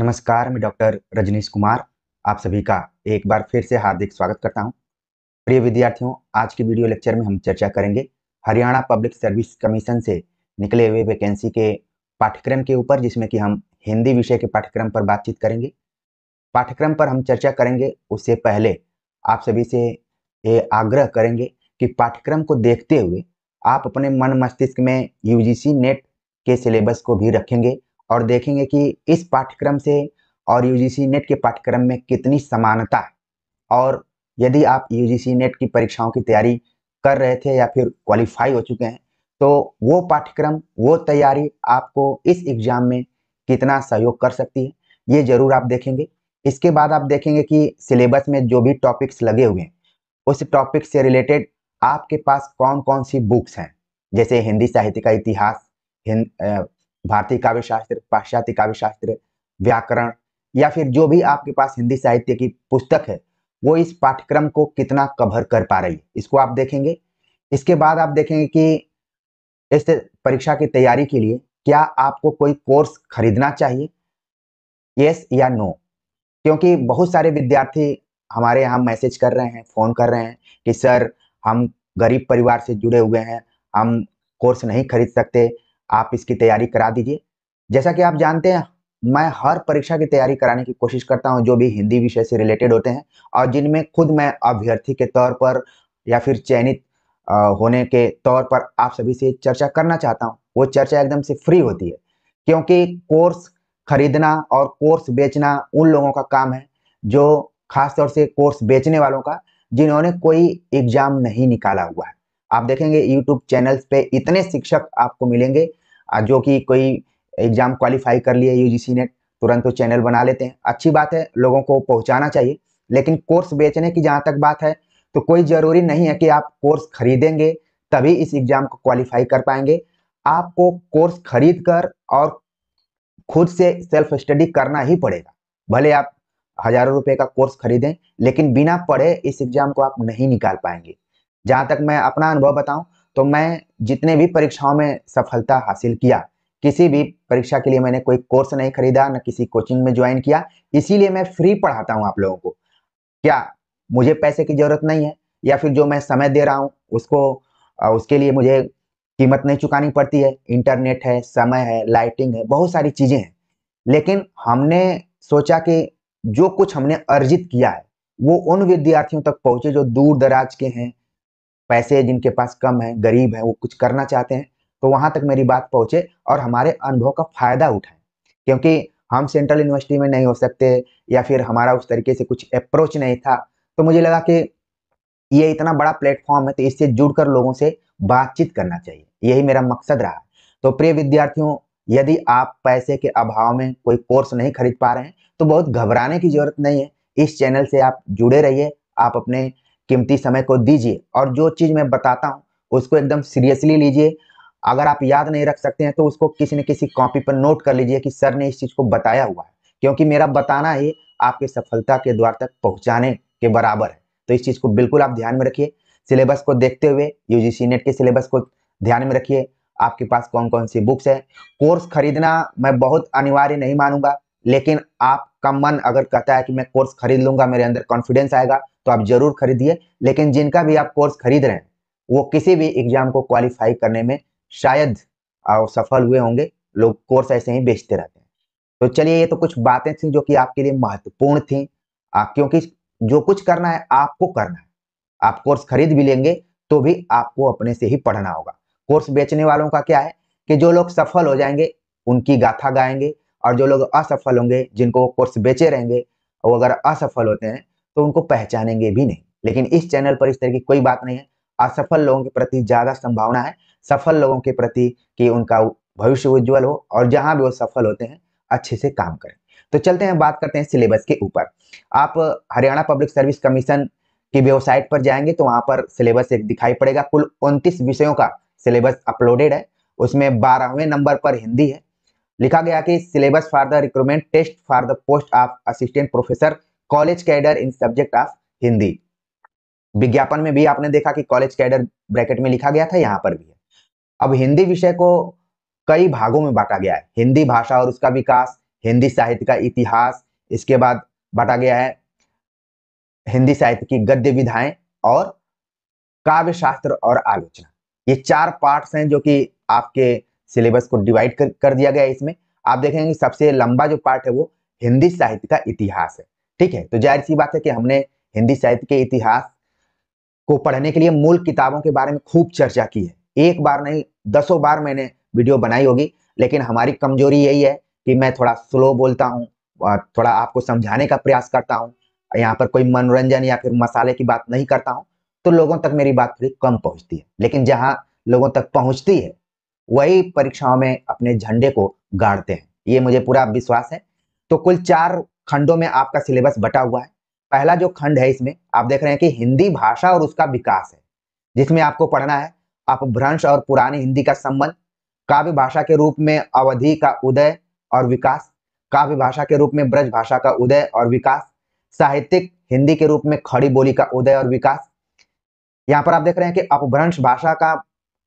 नमस्कार मैं डॉक्टर रजनीश कुमार आप सभी का एक बार फिर से हार्दिक स्वागत करता हूं प्रिय विद्यार्थियों आज के वीडियो लेक्चर में हम चर्चा करेंगे हरियाणा पब्लिक सर्विस कमीशन से निकले हुए वैकेंसी के पाठ्यक्रम के ऊपर जिसमें कि हम हिंदी विषय के पाठ्यक्रम पर बातचीत करेंगे पाठ्यक्रम पर हम चर्चा करेंगे उससे पहले आप सभी से ये आग्रह करेंगे कि पाठ्यक्रम को देखते हुए आप अपने मन मस्तिष्क में यू नेट के सिलेबस को भी रखेंगे और देखेंगे कि इस पाठ्यक्रम से और यूजीसी नेट के पाठ्यक्रम में कितनी समानता है और यदि आप यूजीसी नेट की परीक्षाओं की तैयारी कर रहे थे या फिर क्वालिफाई हो चुके हैं तो वो पाठ्यक्रम वो तैयारी आपको इस एग्ज़ाम में कितना सहयोग कर सकती है ये जरूर आप देखेंगे इसके बाद आप देखेंगे कि सिलेबस में जो भी टॉपिक्स लगे हुए हैं उस टॉपिक से रिलेटेड आपके पास कौन कौन सी बुक्स हैं जैसे हिंदी साहित्य का इतिहास भारतीय काव्य शास्त्र पाश्चात्य काव्य शास्त्र व्याकरण या फिर जो भी आपके पास हिंदी साहित्य की पुस्तक है वो इस पाठ्यक्रम को कितना कवर कर पा रही है इसको आप देखेंगे इसके बाद आप देखेंगे कि इस परीक्षा की तैयारी के लिए क्या आपको कोई कोर्स खरीदना चाहिए यस या नो क्योंकि बहुत सारे विद्यार्थी हमारे यहाँ मैसेज कर रहे हैं फ़ोन कर रहे हैं कि सर हम गरीब परिवार से जुड़े हुए हैं हम कोर्स नहीं खरीद सकते आप इसकी तैयारी करा दीजिए जैसा कि आप जानते हैं मैं हर परीक्षा की तैयारी कराने की कोशिश करता हूं जो भी हिंदी विषय से रिलेटेड होते हैं और जिनमें खुद मैं अभ्यर्थी के तौर पर या फिर चयनित होने के तौर पर आप सभी से चर्चा करना चाहता हूं वो चर्चा एकदम से फ्री होती है क्योंकि कोर्स खरीदना और कोर्स बेचना उन लोगों का काम है जो खासतौर से कोर्स बेचने वालों का जिन्होंने कोई एग्जाम नहीं निकाला हुआ है आप देखेंगे यूट्यूब चैनल्स पे इतने शिक्षक आपको मिलेंगे जो कि कोई एग्ज़ाम क्वालिफाई कर लिए यूजीसी नेट तुरंत वो चैनल बना लेते हैं अच्छी बात है लोगों को पहुंचाना चाहिए लेकिन कोर्स बेचने की जहाँ तक बात है तो कोई ज़रूरी नहीं है कि आप कोर्स खरीदेंगे तभी इस एग्ज़ाम को क्वालिफाई कर पाएंगे आपको कोर्स खरीद कर और खुद से सेल्फ स्टडी करना ही पड़ेगा भले आप हज़ारों रुपए का कोर्स खरीदें लेकिन बिना पढ़े इस एग्ज़ाम को आप नहीं निकाल पाएंगे जहाँ तक मैं अपना अनुभव बताऊं तो मैं जितने भी परीक्षाओं में सफलता हासिल किया किसी भी परीक्षा के लिए मैंने कोई कोर्स नहीं खरीदा ना किसी कोचिंग में ज्वाइन किया इसीलिए मैं फ्री पढ़ाता हूँ आप लोगों को क्या मुझे पैसे की ज़रूरत नहीं है या फिर जो मैं समय दे रहा हूँ उसको उसके लिए मुझे कीमत नहीं चुकानी पड़ती है इंटरनेट है समय है लाइटिंग है बहुत सारी चीज़ें हैं लेकिन हमने सोचा कि जो कुछ हमने अर्जित किया है वो उन विद्यार्थियों तक पहुंचे जो दूर दराज के हैं पैसे जिनके पास कम है गरीब है वो कुछ करना चाहते हैं तो वहाँ तक मेरी बात पहुँचे और हमारे अनुभव का फ़ायदा उठाए क्योंकि हम सेंट्रल यूनिवर्सिटी में नहीं हो सकते या फिर हमारा उस तरीके से कुछ अप्रोच नहीं था तो मुझे लगा कि ये इतना बड़ा प्लेटफॉर्म है तो इससे जुड़कर लोगों से बातचीत करना चाहिए यही मेरा मकसद रहा तो प्रिय विद्यार्थियों यदि आप पैसे के अभाव में कोई कोर्स नहीं खरीद पा रहे हैं तो बहुत घबराने की जरूरत नहीं है इस चैनल से आप जुड़े रहिए आप अपने कीमती समय को दीजिए और जो चीज़ मैं बताता हूँ उसको एकदम सीरियसली लीजिए अगर आप याद नहीं रख सकते हैं तो उसको किसी न किसी कॉपी पर नोट कर लीजिए कि सर ने इस चीज़ को बताया हुआ है क्योंकि मेरा बताना ही आपके सफलता के द्वार तक पहुँचाने के बराबर है तो इस चीज़ को बिल्कुल आप ध्यान में रखिए सिलेबस को देखते हुए यूजीसी नेट के सिलेबस को ध्यान में रखिए आपके पास कौन कौन सी बुक्स है कोर्स खरीदना मैं बहुत अनिवार्य नहीं मानूंगा लेकिन आपका मन अगर कहता है कि मैं कोर्स खरीद लूंगा मेरे अंदर कॉन्फिडेंस आएगा तो आप जरूर खरीदिए लेकिन जिनका भी आप कोर्स खरीद रहे हैं वो किसी भी एग्जाम को क्वालिफाई करने में शायद सफल हुए होंगे लोग कोर्स ऐसे ही बेचते रहते हैं तो चलिए ये तो कुछ बातें थी जो कि आपके लिए महत्वपूर्ण थी आप क्योंकि जो कुछ करना है आपको करना है आप कोर्स खरीद भी लेंगे तो भी आपको अपने से ही पढ़ना होगा कोर्स बेचने वालों का क्या है कि जो लोग सफल हो जाएंगे उनकी गाथा गाएंगे और जो लोग असफल होंगे जिनको वो कोर्स बेचे रहेंगे वो अगर असफल होते हैं तो उनको पहचानेंगे भी नहीं लेकिन इस चैनल पर इस तरह की कोई बात नहीं है असफल लोगों के प्रति ज़्यादा संभावना है सफल लोगों के प्रति कि उनका भविष्य उज्जवल हो और जहां भी वो सफल होते हैं अच्छे से काम करें तो चलते हैं बात करते हैं सिलेबस के ऊपर आप हरियाणा पब्लिक सर्विस कमीशन की वेबसाइट पर जाएंगे तो वहां पर सिलेबस एक दिखाई पड़ेगा कुल उनतीस विषयों का सिलेबस अपलोडेड है उसमें बारहवें नंबर पर हिंदी है लिखा गया कि syllabus for the recruitment test for the post of assistant professor college cadre in subject of Hindi विज्ञापन में भी आपने देखा कि कॉलेज कैडर ब्रैकेट में लिखा गया था यहाँ पर भी है अब हिंदी विषय को कई भागों में बांटा गया है हिंदी भाषा और उसका विकास हिंदी साहित्य का इतिहास इसके बाद बांटा गया है हिंदी साहित्य की गद्य विधाएं और काव्य शास्त्र और आलोचना ये चार पार्ट्स हैं जो कि आपके सिलेबस को डिवाइड कर, कर दिया गया है इसमें आप देखेंगे सबसे लंबा जो पार्ट है वो हिंदी साहित्य का इतिहास है ठीक है तो जाहिर सी बात है कि हमने हिंदी साहित्य के इतिहास को पढ़ने के लिए मूल किताबों के बारे में खूब चर्चा की है एक बार नहीं दसों बार मैंने वीडियो बनाई होगी लेकिन हमारी कमजोरी यही है कि मैं थोड़ा स्लो बोलता हूँ और थोड़ा आपको समझाने का प्रयास करता हूँ यहाँ पर कोई मनोरंजन या फिर मसाले की बात नहीं करता हूँ तो लोगों तक मेरी बात थोड़ी कम पहुँचती है लेकिन जहाँ लोगों तक पहुँचती है वही परीक्षाओं में अपने झंडे को गाड़ते हैं ये मुझे पूरा विश्वास है तो कुल चार खंडों में आपका सिलेबस बटा हुआ है पहला जो खंड है इसमें आप देख रहे हैं कि हिंदी भाषा और उसका विकास है जिसमें आपको पढ़ना है अपभ्रंश और पुरानी हिंदी का संबंध काव्य भाषा के रूप में अवधि का उदय और विकास काव्य भाषा के रूप में ब्रज भाषा का उदय और विकास साहित्यिक हिंदी के रूप में खड़ी बोली का उदय और विकास यहाँ पर आप देख रहे हैं कि अपभ्रंश भाषा का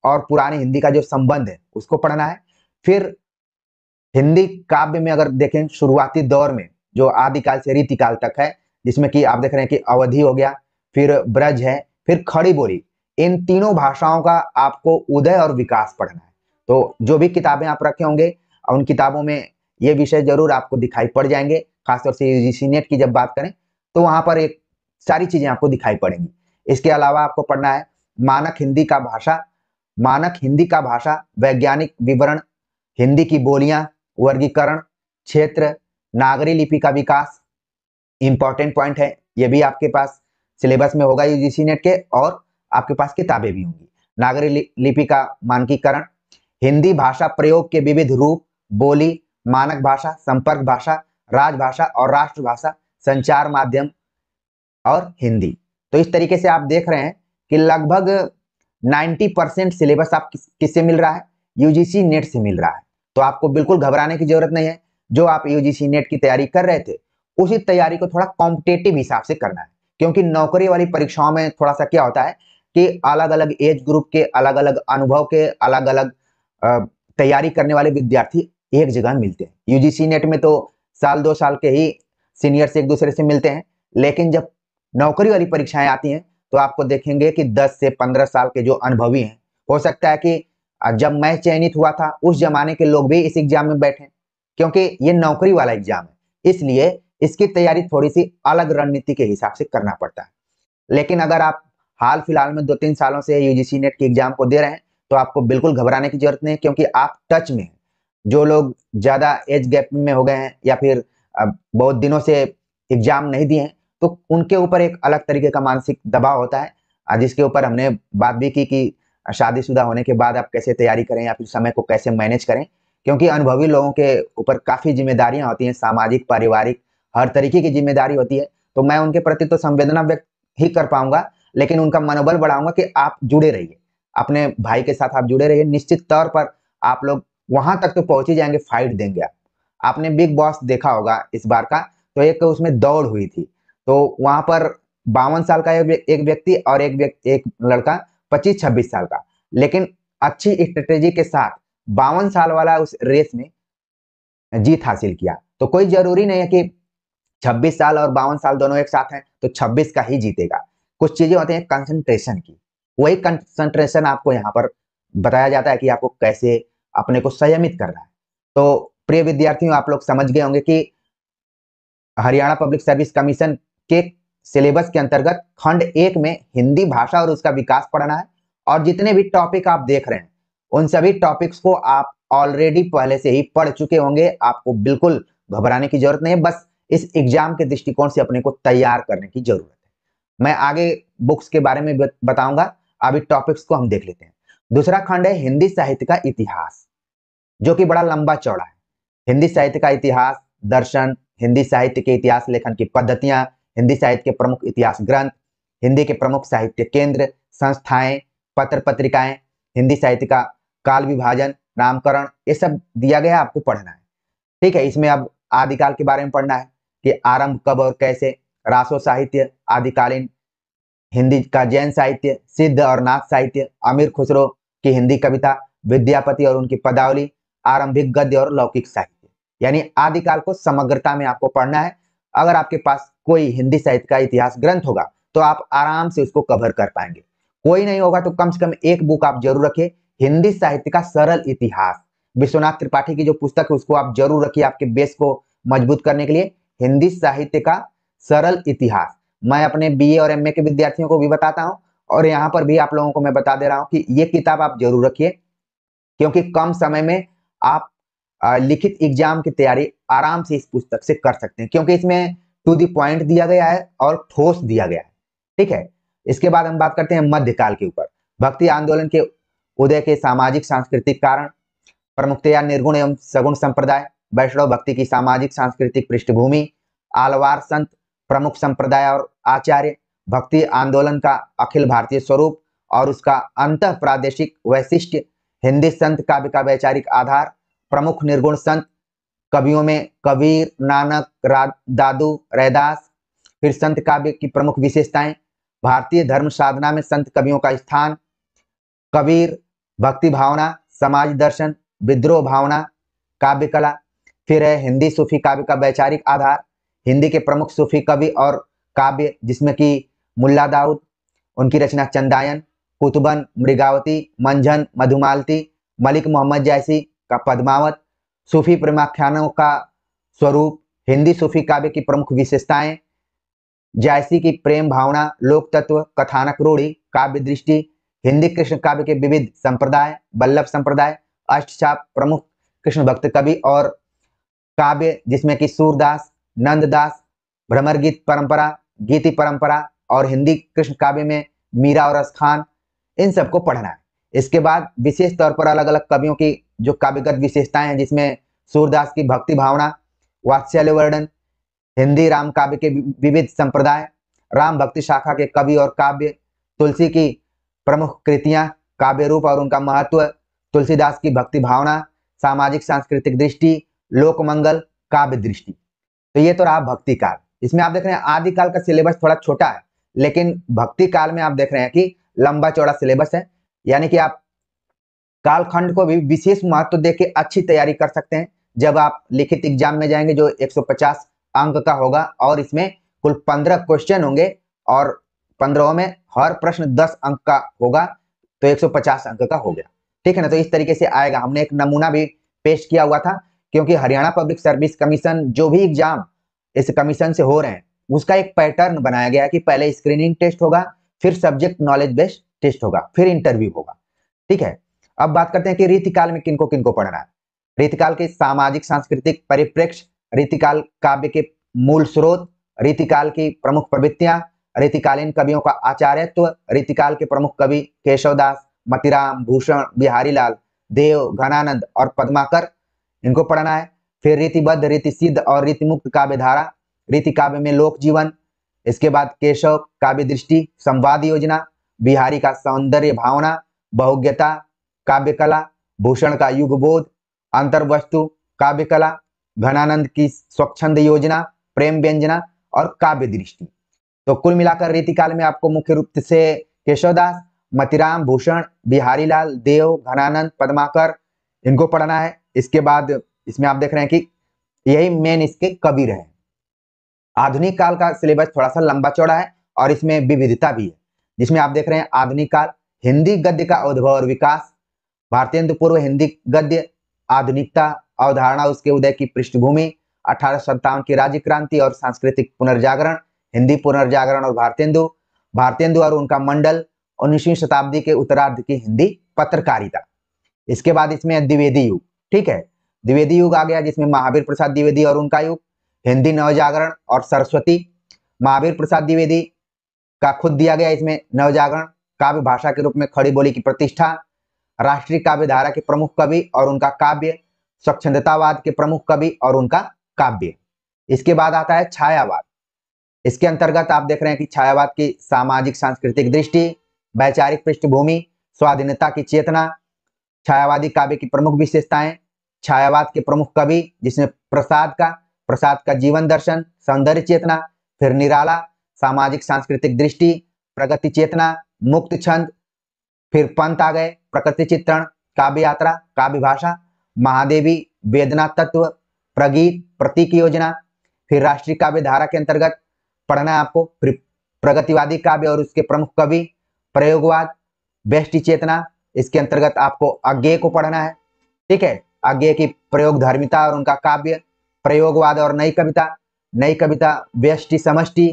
और पुरानी हिंदी का जो संबंध है उसको पढ़ना है फिर हिंदी काव्य में अगर देखें शुरुआती दौर में जो आदिकाल से रीतिकाल तक है जिसमें कि आप देख रहे हैं कि अवधि हो गया फिर ब्रज है फिर खड़ी बोली इन तीनों भाषाओं का आपको उदय और विकास पढ़ना है तो जो भी किताबें आप रखे होंगे उन किताबों में ये विषय जरूर आपको दिखाई पड़ जाएंगे खासतौर से यूजीसी नेट की जब बात करें तो वहां पर एक सारी चीज़ें आपको दिखाई पड़ेंगी इसके अलावा आपको पढ़ना है मानक हिंदी का भाषा मानक हिंदी का भाषा वैज्ञानिक विवरण हिंदी की बोलियां वर्गीकरण क्षेत्र नागरी लिपि का विकास इंपॉर्टेंट पॉइंट है ये भी आपके पास सिलेबस में होगा यूजीसी नेट के और आपके पास किताबें भी होंगी नागरी लिपि का मानकीकरण हिंदी भाषा प्रयोग के विविध रूप बोली मानक भाषा संपर्क भाषा राजभाषा और राष्ट्रभाषा संचार माध्यम और हिंदी तो इस तरीके से आप देख रहे हैं कि लगभग नाइन्टी परसेंट सिलेबस आप किस किससे मिल रहा है यूजीसी नेट से मिल रहा है तो आपको बिल्कुल घबराने की जरूरत नहीं है जो आप यूजीसी नेट की तैयारी कर रहे थे उसी तैयारी को थोड़ा कॉम्पिटेटिव हिसाब से करना है क्योंकि नौकरी वाली परीक्षाओं में थोड़ा सा क्या होता है कि अलग अलग एज ग्रुप के अलग अलग अनुभव के अलग अलग तैयारी करने वाले विद्यार्थी एक जगह मिलते हैं यूजीसी नेट में तो साल दो साल के ही सीनियर से एक दूसरे से मिलते हैं लेकिन जब नौकरी वाली परीक्षाएं आती हैं तो आपको देखेंगे कि 10 से 15 साल के जो अनुभवी हैं हो सकता है कि जब मैं चयनित हुआ था उस जमाने के लोग भी इस एग्जाम में बैठे क्योंकि ये नौकरी वाला एग्जाम है इसलिए इसकी तैयारी थोड़ी सी अलग रणनीति के हिसाब से करना पड़ता है लेकिन अगर आप हाल फिलहाल में दो तीन सालों से यूजीसी नेट के एग्जाम को दे रहे हैं तो आपको बिल्कुल घबराने की जरूरत नहीं क्योंकि आप टच में हैं जो लोग ज़्यादा एज गैप में हो गए हैं या फिर बहुत दिनों से एग्जाम नहीं दिए हैं तो उनके ऊपर एक अलग तरीके का मानसिक दबाव होता है जिसके ऊपर हमने बात भी की कि शादीशुदा होने के बाद आप कैसे तैयारी करें या फिर समय को कैसे मैनेज करें क्योंकि अनुभवी लोगों के ऊपर काफ़ी जिम्मेदारियां होती हैं सामाजिक पारिवारिक हर तरीके की जिम्मेदारी होती है तो मैं उनके प्रति तो संवेदना व्यक्त ही कर पाऊंगा लेकिन उनका मनोबल बढ़ाऊंगा कि आप जुड़े रहिए अपने भाई के साथ आप जुड़े रहिए निश्चित तौर पर आप लोग वहां तक तो पहुंच ही जाएंगे फाइट देंगे आप आपने बिग बॉस देखा होगा इस बार का तो एक उसमें दौड़ हुई थी तो वहां पर बावन साल का एक व्यक्ति और एक व्यक्ति एक लड़का पच्चीस छब्बीस साल का लेकिन अच्छी स्ट्रेटेजी के साथ बावन साल वाला उस रेस में जीत हासिल किया तो कोई जरूरी नहीं है कि छब्बीस साल और बावन साल दोनों एक साथ हैं तो छब्बीस का ही जीतेगा कुछ चीजें होती हैं कंसंट्रेशन की वही कंसंट्रेशन आपको यहाँ पर बताया जाता है कि आपको कैसे अपने को संयमित करना है तो प्रिय विद्यार्थियों आप लोग समझ गए होंगे कि हरियाणा पब्लिक सर्विस कमीशन के सिलेबस के अंतर्गत खंड एक में हिंदी भाषा और उसका विकास पढ़ना है और जितने भी टॉपिक आप देख रहे हैं उन सभी टॉपिक्स को आप ऑलरेडी पहले से ही पढ़ चुके होंगे आपको बिल्कुल घबराने की जरूरत नहीं है बस इस एग्जाम के दृष्टिकोण से अपने को तैयार करने की जरूरत है मैं आगे बुक्स के बारे में बताऊंगा अभी टॉपिक्स को हम देख लेते हैं दूसरा खंड है हिंदी साहित्य का इतिहास जो कि बड़ा लंबा चौड़ा है हिंदी साहित्य का इतिहास दर्शन हिंदी साहित्य के इतिहास लेखन की पद्धतियां हिंदी साहित्य के प्रमुख इतिहास ग्रंथ हिंदी के प्रमुख साहित्य केंद्र संस्थाएं पत्र पत्रिकाएं हिंदी साहित्य का काल विभाजन नामकरण ये सब दिया गया आपको पढ़ना है ठीक है इसमें अब आदिकाल के बारे में पढ़ना है कि आरंभ कब और कैसे रासो साहित्य आदिकालीन हिंदी का जैन साहित्य सिद्ध और नाथ साहित्य अमीर खुसरो की हिंदी कविता विद्यापति और उनकी पदावली आरंभिक गद्य और लौकिक साहित्य यानी आदिकाल को समग्रता में आपको पढ़ना है अगर आपके पास कोई हिंदी साहित्य का इतिहास ग्रंथ होगा तो आप आराम से उसको कवर कर पाएंगे कोई नहीं होगा तो कम से कम एक बुक आप जरूर रखिए हिंदी साहित्य का सरल इतिहास विश्वनाथ त्रिपाठी की जो पुस्तक है उसको आप जरूर रखिए आपके बेस को मजबूत करने के लिए हिंदी साहित्य का सरल इतिहास मैं अपने बीए और एमए के विद्यार्थियों को भी बताता हूँ और यहाँ पर भी आप लोगों को मैं बता दे रहा हूँ कि ये किताब आप जरूर रखिए क्योंकि कम समय में आप लिखित एग्जाम की तैयारी आराम से इस पुस्तक से कर सकते हैं क्योंकि इसमें टू दी पॉइंट दिया गया है और ठोस दिया गया है ठीक है इसके बाद हम बात करते हैं मध्यकाल के ऊपर भक्ति आंदोलन के उदय के सामाजिक सांस्कृतिक कारण प्रमुखतया निर्गुण एवं सगुण संप्रदाय वैष्णव भक्ति की सामाजिक सांस्कृतिक पृष्ठभूमि आलवार संत प्रमुख संप्रदाय और आचार्य भक्ति आंदोलन का अखिल भारतीय स्वरूप और उसका अंत प्रादेशिक वैशिष्ट हिंदी संत काव्य का वैचारिक आधार प्रमुख निर्गुण संत कवियों में कबीर नानक दादू रैदास फिर संत काव्य की प्रमुख विशेषताएं भारतीय धर्म साधना में संत कवियों का स्थान कबीर भक्ति भावना समाज दर्शन विद्रोह भावना काव्य कला फिर है हिंदी सूफी काव्य का वैचारिक आधार हिंदी के प्रमुख सूफी कवि और काव्य जिसमें कि मुल्ला दाऊद उनकी रचना चंदायन कुतुबन मृगावती मंझन मधुमालती मलिक मोहम्मद जैसी का पद्मावत सूफी प्रमाख्यानों का स्वरूप हिंदी सूफी काव्य की प्रमुख विशेषताएं जैसी की प्रेम भावना लोक तत्व कथानक रूढ़ी काव्य दृष्टि हिंदी कृष्ण काव्य के विविध संप्रदाय बल्लभ संप्रदाय अष्टछाप प्रमुख कृष्ण भक्त कवि और काव्य जिसमें कि सूरदास नंददास भ्रमर गीत परंपरा गीति परंपरा और हिंदी कृष्ण काव्य में मीरा और खान इन सबको पढ़ना है इसके बाद विशेष तौर पर अलग अलग कवियों की जो काव्यगत विशेषताएं हैं जिसमें सूरदास की भक्ति भावना वात्सल्य वर्णन हिंदी राम काव्य के विविध संप्रदाय राम भक्ति शाखा के कवि और काव्य तुलसी की प्रमुख कृतियां काव्य रूप और उनका महत्व तुलसीदास की भक्ति भावना सामाजिक सांस्कृतिक दृष्टि लोकमंगल काव्य दृष्टि तो ये तो रहा भक्ति काल इसमें आप देख रहे हैं आदि काल का सिलेबस थोड़ा छोटा है लेकिन भक्ति काल में आप देख रहे हैं कि लंबा चौड़ा सिलेबस है यानी कि आप कालखंड को भी विशेष महत्व तो देके अच्छी तैयारी कर सकते हैं जब आप लिखित एग्जाम में जाएंगे जो 150 अंक का होगा और इसमें कुल 15 क्वेश्चन होंगे और पंद्रहों में हर प्रश्न 10 अंक का होगा तो 150 अंक का हो गया ठीक है ना तो इस तरीके से आएगा हमने एक नमूना भी पेश किया हुआ था क्योंकि हरियाणा पब्लिक सर्विस कमीशन जो भी एग्जाम इस कमीशन से हो रहे हैं उसका एक पैटर्न बनाया गया कि पहले स्क्रीनिंग टेस्ट होगा फिर सब्जेक्ट नॉलेज बेस्ड टेस्ट होगा फिर इंटरव्यू होगा ठीक है अब बात करते हैं कि रीतिकाल में किनको किनको पढ़ना है रीतिकाल के सामाजिक सांस्कृतिक परिप्रेक्ष्य रीतिकाल काव्य के मूल स्रोत रीतिकाल की प्रमुख प्रवृत्तियां रीतिकालीन कवियों का आचार्यत्व तो रीतिकाल के प्रमुख कवि केशवदास मतिराम भूषण बिहारी लाल देव घनानंद और पद्माकर इनको पढ़ना है फिर रीतिबद्ध रीति सिद्ध और रीतिमुक्त काव्य धारा रीति काव्य में लोक जीवन इसके बाद केशव काव्य दृष्टि संवाद योजना बिहारी का सौंदर्य भावना बहुज्ञता काव्यकला भूषण का युग वस्तु अंतर्वस्तु काव्यकला घनानंद की स्वच्छंद योजना प्रेम व्यंजना और काव्य दृष्टि तो कुल मिलाकर रीतिकाल में आपको मुख्य रूप से केशवदास मतिराम भूषण बिहारीलाल देव घनानंद पदमाकर इनको पढ़ना है इसके बाद इसमें आप देख रहे हैं कि यही मेन इसके कबीर है आधुनिक काल का सिलेबस थोड़ा सा लंबा चौड़ा है और इसमें विविधता भी है जिसमें आप देख रहे हैं आधुनिक काल हिंदी गद्य का उद्भव और विकास भारतीय पूर्व हिंदी गद्य आधुनिकता अवधारणा उसके उदय की पृष्ठभूमि अठारह की राज्य क्रांति और सांस्कृतिक पुनर्जागरण हिंदी पुनर्जागरण और भारतेंदु भारतेंदु और उनका मंडल उन्नीसवीं शताब्दी के उत्तरार्ध की हिंदी पत्रकारिता इसके बाद इसमें द्विवेदी युग ठीक है द्विवेदी युग आ गया जिसमें महावीर प्रसाद द्विवेदी और उनका युग हिंदी नवजागरण और सरस्वती महावीर प्रसाद द्विवेदी का खुद दिया गया इसमें नवजागरण काव्य भाषा के रूप में खड़ी बोली की प्रतिष्ठा राष्ट्रीय काव्य धारा के प्रमुख कवि और उनका काव्य स्वच्छंदतावाद के प्रमुख कवि और उनका काव्य इसके बाद आता है छायावाद इसके अंतर्गत आप देख रहे हैं कि छायावाद की सामाजिक सांस्कृतिक दृष्टि वैचारिक पृष्ठभूमि स्वाधीनता की चेतना छायावादी काव्य की प्रमुख विशेषताएं छायावाद के प्रमुख कवि जिसमें प्रसाद का प्रसाद का जीवन दर्शन सौंदर्य चेतना फिर निराला सामाजिक सांस्कृतिक दृष्टि प्रगति चेतना मुक्त छंद फिर पंत आ गए प्रकृति चित्रण काव्य यात्रा काव्य भाषा महादेवी वेदना तत्व प्रगीत प्रतीक योजना फिर राष्ट्रीय काव्य धारा के अंतर्गत पढ़ना है आपको फिर प्रगतिवादी काव्य और उसके प्रमुख कवि प्रयोगवाद बेष्टि चेतना इसके अंतर्गत आपको अज्ञे को पढ़ना है ठीक है अज्ञे की प्रयोग धर्मिता और उनका काव्य प्रयोगवाद और नई कविता नई कविता व्यष्टि समष्टि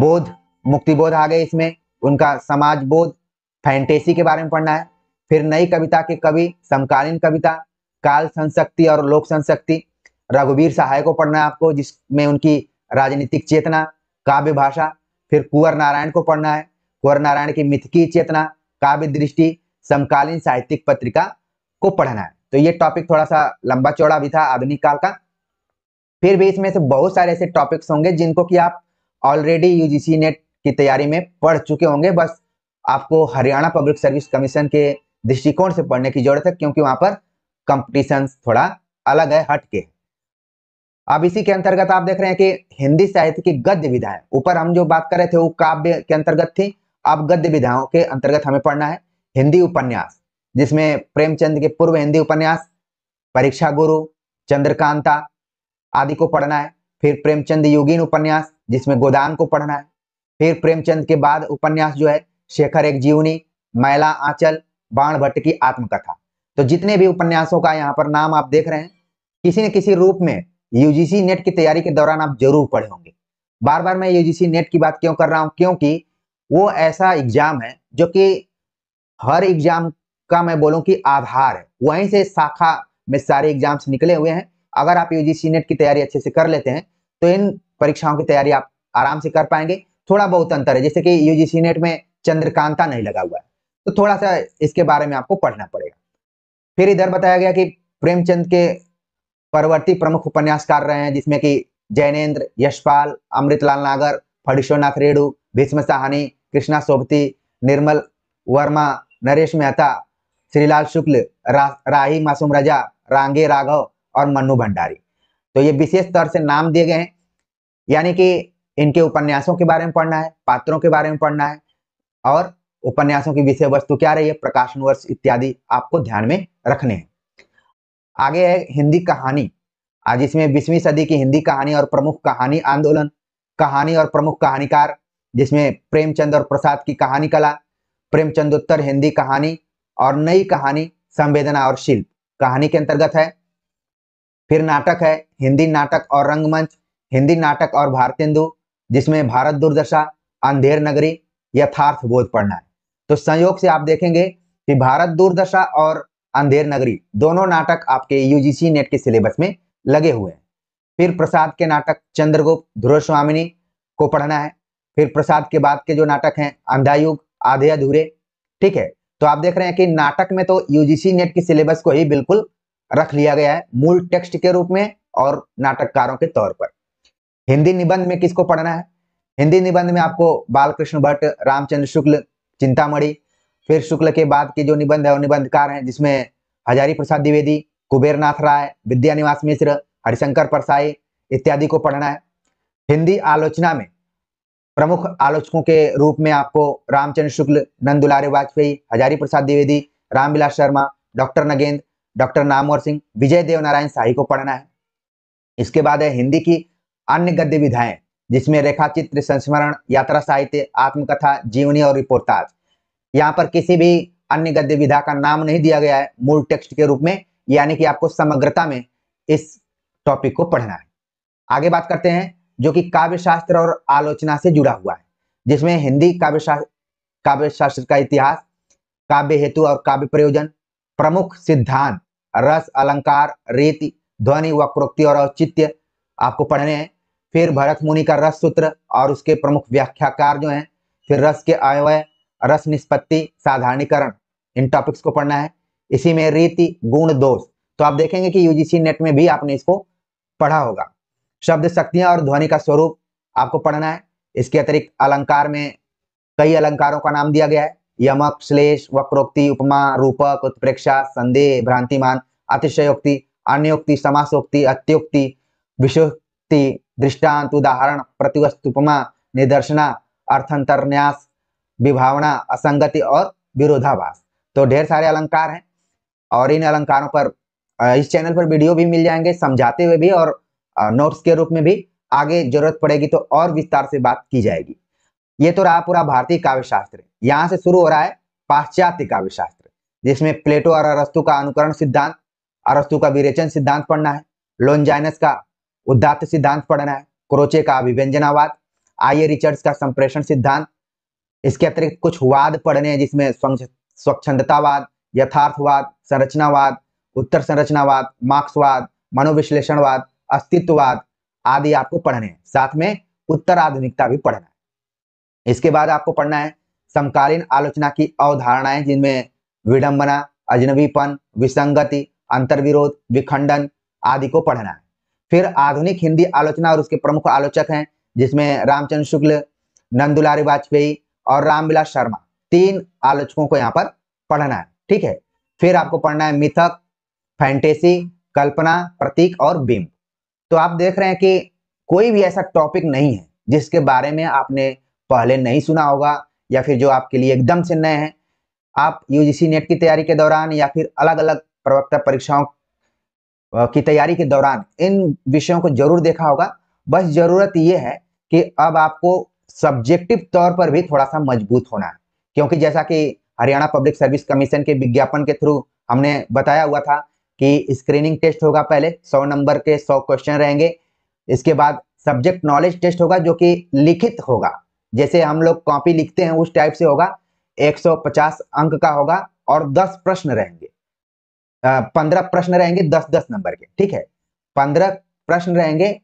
बोध मुक्ति बोध आ गए इसमें उनका समाज बोध फैंटेसी के बारे में पढ़ना है फिर नई कविता के कवि समकालीन कविता काल संशक्ति और लोक संशक्ति रघुवीर सहाय को पढ़ना है आपको जिसमें उनकी राजनीतिक चेतना काव्य भाषा फिर कुंवर नारायण को पढ़ना है कुंवर नारायण की मिथकी चेतना काव्य दृष्टि समकालीन साहित्यिक पत्रिका को पढ़ना है तो ये टॉपिक थोड़ा सा लंबा चौड़ा भी था आधुनिक काल का फिर भी इसमें से बहुत सारे ऐसे टॉपिक्स होंगे जिनको कि आप ऑलरेडी यूजीसी नेट की तैयारी में पढ़ चुके होंगे बस आपको हरियाणा पब्लिक सर्विस कमीशन के दृष्टिकोण से पढ़ने की जरूरत है क्योंकि वहां पर कंपटीशन थोड़ा अलग है हट के अब इसी के अंतर्गत आप देख रहे हैं कि हिंदी साहित्य की गद्य विधाएं ऊपर हम जो बात कर रहे थे वो काव्य के अंतर्गत थी अब गद्य विधाओं के अंतर्गत हमें पढ़ना है हिंदी उपन्यास जिसमें प्रेमचंद के पूर्व हिंदी उपन्यास परीक्षा गुरु चंद्रकांता आदि को पढ़ना है फिर प्रेमचंद योगीन उपन्यास जिसमें गोदान को पढ़ना है फिर प्रेमचंद के बाद उपन्यास जो है शेखर एक जीवनी मैला आंचल बाण भट्ट की आत्मकथा तो जितने भी उपन्यासों का यहाँ पर नाम आप देख रहे हैं किसी न किसी रूप में यूजीसी नेट की तैयारी के दौरान आप जरूर पढ़े होंगे बार बार मैं यूजीसी नेट की बात क्यों कर रहा हूँ क्योंकि वो ऐसा एग्जाम है जो कि हर एग्जाम का मैं बोलूँ कि आधार है वहीं से शाखा में सारे एग्जाम्स निकले हुए हैं अगर आप यूजीसी नेट e की तैयारी अच्छे से कर लेते हैं तो इन परीक्षाओं की तैयारी आप आराम से कर पाएंगे थोड़ा बहुत अंतर है जैसे कि यूजीसी नेट e में चंद्रकांता नहीं लगा हुआ है तो थोड़ा सा इसके बारे में आपको पढ़ना पड़ेगा फिर इधर बताया गया कि प्रेमचंद के परवर्ती प्रमुख उपन्यासकार रहे हैं जिसमें कि जैनेन्द्र यशपाल अमृतलाल नागर फणीश्वरनाथ रेडू भीष्म साहनी कृष्णा सोभती निर्मल वर्मा नरेश मेहता श्रीलाल शुक्ल रा, राही मासूम रजा रांगे राघव और मनु भंडारी तो ये विशेष तौर से नाम दिए गए हैं यानी कि इनके उपन्यासों के बारे में पढ़ना है पात्रों के बारे में पढ़ना है और उपन्यासों की विषय वस्तु क्या रही है प्रकाशन वर्ष इत्यादि आपको ध्यान में रखने हैं आगे है हिंदी कहानी आज इसमें बीसवीं सदी की हिंदी कहानी और प्रमुख कहानी आंदोलन कहानी और प्रमुख कहानीकार जिसमें प्रेमचंद और प्रसाद की कहानी कला प्रेमचंद उत्तर हिंदी कहानी और नई कहानी संवेदना और शिल्प कहानी के अंतर्गत है फिर नाटक है हिंदी नाटक और रंगमंच हिंदी नाटक और भारतेंदु जिसमें भारत दुर्दशा अंधेर नगरी यथार्थ बोध पढ़ना है तो संयोग से आप देखेंगे कि भारत दुर्दशा और अंधेर नगरी दोनों नाटक आपके यूजीसी नेट के सिलेबस में लगे हुए हैं फिर प्रसाद के नाटक चंद्रगुप्त ध्रुव स्वामिनी को पढ़ना है फिर प्रसाद के बाद के जो नाटक हैं अंधायुग आधे अधूरे ठीक है तो आप देख रहे हैं कि नाटक में तो यूजीसी नेट के सिलेबस को ही बिल्कुल रख लिया गया है मूल टेक्स्ट के रूप में और नाटककारों के तौर पर हिंदी निबंध में किसको पढ़ना है हिंदी निबंध में आपको बालकृष्ण भट्ट रामचंद्र शुक्ल चिंतामणि फिर शुक्ल के बाद के जो निबंध है वो निबंधकार हैं जिसमें हजारी प्रसाद द्विवेदी कुबेरनाथ राय विद्यानिवास मिश्र हरिशंकर परसाई इत्यादि को पढ़ना है हिंदी आलोचना में प्रमुख आलोचकों के रूप में आपको रामचंद्र शुक्ल नंदुलारे वाजपेयी हजारी प्रसाद द्विवेदी रामविलास शर्मा डॉक्टर नगेंद्र डॉक्टर नामवर सिंह विजय देव नारायण शाही को पढ़ना है इसके बाद है हिंदी की अन्य गद्य विधाएं जिसमें रेखा चित्र संस्मरण यात्रा साहित्य आत्मकथा जीवनी और रिपोर्टाज यहाँ पर किसी भी अन्य गद्य विधा का नाम नहीं दिया गया है मूल टेक्स्ट के रूप में यानी कि आपको समग्रता में इस टॉपिक को पढ़ना है आगे बात करते हैं जो कि काव्य शास्त्र और आलोचना से जुड़ा हुआ है जिसमें हिंदी काव्य शास्त्र काव्य शास्त्र का इतिहास काव्य हेतु और काव्य प्रयोजन प्रमुख सिद्धांत रस अलंकार रीति ध्वनि वक्रोक्ति और औचित्य आपको पढ़ने हैं फिर भरत मुनि का रस सूत्र और उसके प्रमुख व्याख्याकार जो हैं फिर रस के अवय रस निष्पत्ति साधारणीकरण इन टॉपिक्स को पढ़ना है इसी में रीति गुण दोष तो आप देखेंगे कि यूजीसी नेट में भी आपने इसको पढ़ा होगा शब्द शक्तियां और ध्वनि का स्वरूप आपको पढ़ना है इसके अतिरिक्त अलंकार में कई अलंकारों का नाम दिया गया है यमक श्लेष वक्रोक्ति उपमा रूपक उत्प्रेक्षा संदेह भ्रांतिमान अतिशयोक्ति अन्योक्ति समासोक्ति अत्योक्ति विशोक्ति दृष्टांत उदाहरण प्रतिवस्तुपमा निदर्शना अर्थंतरन्यास विभावना असंगति और विरोधाभास तो ढेर सारे अलंकार हैं और इन अलंकारों पर इस चैनल पर वीडियो भी मिल जाएंगे समझाते हुए भी और नोट्स के रूप में भी आगे जरूरत पड़ेगी तो और विस्तार से बात की जाएगी ये तो रहा पूरा भारतीय काव्य शास्त्र यहाँ से शुरू हो रहा है पाश्चात्य काव्य शास्त्र जिसमें प्लेटो और अरस्तु का अनुकरण सिद्धांत अरस्तु का विरेचन सिद्धांत पढ़ना है लोनजाइनस का उदात्त सिद्धांत पढ़ना है क्रोचे का अभिव्यंजनावाद आइए रिचर्ड्स का संप्रेषण सिद्धांत इसके अतिरिक्त कुछ वाद पढ़ने हैं जिसमें स्वच्छंदतावाद यथार्थवाद संरचनावाद उत्तर संरचनावाद मार्क्सवाद मनोविश्लेषणवाद अस्तित्ववाद आदि आपको पढ़ने हैं साथ में उत्तर आधुनिकता भी पढ़ना है इसके बाद आपको पढ़ना है समकालीन आलोचना की अवधारणाएं जिनमें विडंबना अजनबीपन विसंगति अंतर्विरोध विखंडन आदि को पढ़ना है फिर आधुनिक हिंदी आलोचना और उसके प्रमुख आलोचक हैं जिसमें रामचंद्र शुक्ल नंदुलारी वाजपेयी और रामविलास शर्मा तीन आलोचकों को यहाँ पर पढ़ना है ठीक है फिर आपको पढ़ना है मिथक फैंटेसी कल्पना प्रतीक और बिंब तो आप देख रहे हैं कि कोई भी ऐसा टॉपिक नहीं है जिसके बारे में आपने पहले नहीं सुना होगा या फिर जो आपके लिए एकदम से नए हैं आप यूजीसी नेट e की तैयारी के दौरान या फिर अलग अलग प्रवक्ता परीक्षाओं की तैयारी के दौरान इन विषयों को जरूर देखा होगा बस जरूरत यह है कि अब आपको सब्जेक्टिव तौर पर भी थोड़ा सा मजबूत होना है क्योंकि जैसा कि हरियाणा पब्लिक सर्विस कमीशन के विज्ञापन के थ्रू हमने बताया हुआ था कि स्क्रीनिंग टेस्ट होगा पहले सौ नंबर के सौ क्वेश्चन रहेंगे इसके बाद सब्जेक्ट नॉलेज टेस्ट होगा जो कि लिखित होगा जैसे हम लोग कॉपी लिखते हैं उस टाइप से होगा 150 अंक का होगा और 10 प्रश्न रहेंगे 15 प्रश्न रहेंगे दस दस नंबर के ठीक है पंद्रह प्रश्न रहेंगे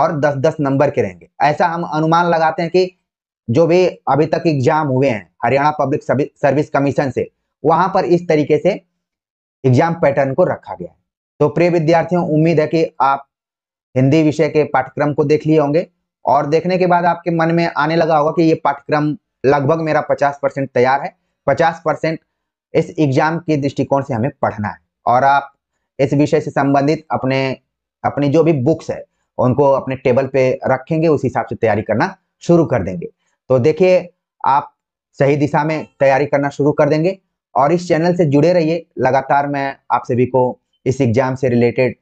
और दस दस नंबर के रहेंगे ऐसा हम अनुमान लगाते हैं कि जो भी अभी तक एग्जाम हुए हैं हरियाणा पब्लिक सर्विस कमीशन से वहां पर इस तरीके से एग्जाम पैटर्न को रखा गया है तो प्रिय विद्यार्थियों उम्मीद है कि आप हिंदी विषय के पाठ्यक्रम को देख लिए होंगे और देखने के बाद आपके मन में आने लगा होगा कि ये पाठ्यक्रम लगभग मेरा पचास परसेंट तैयार है पचास परसेंट इस एग्जाम के दृष्टिकोण से हमें पढ़ना है और आप इस विषय से संबंधित अपने अपनी जो भी बुक्स है उनको अपने टेबल पे रखेंगे उस हिसाब से तैयारी करना शुरू कर देंगे तो देखिए आप सही दिशा में तैयारी करना शुरू कर देंगे और इस चैनल से जुड़े रहिए लगातार मैं आप सभी को इस एग्जाम से रिलेटेड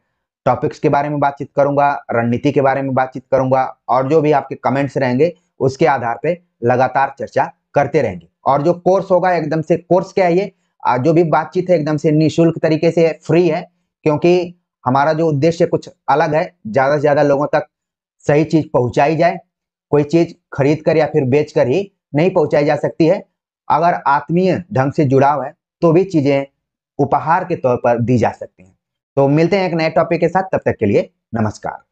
टॉपिक्स के बारे में बातचीत करूंगा रणनीति के बारे में बातचीत करूंगा और जो भी आपके कमेंट्स रहेंगे उसके आधार पर लगातार चर्चा करते रहेंगे और जो कोर्स होगा एकदम से कोर्स क्या है ये जो भी बातचीत है एकदम से निःशुल्क तरीके से फ्री है क्योंकि हमारा जो उद्देश्य कुछ अलग है ज़्यादा से ज़्यादा लोगों तक सही चीज़ पहुंचाई जाए कोई चीज़ खरीद कर या फिर बेच कर ही नहीं पहुंचाई जा सकती है अगर आत्मीय ढंग से जुड़ाव है तो भी चीज़ें उपहार के तौर पर दी जा सकती हैं तो मिलते हैं एक नए टॉपिक के साथ तब तक के लिए नमस्कार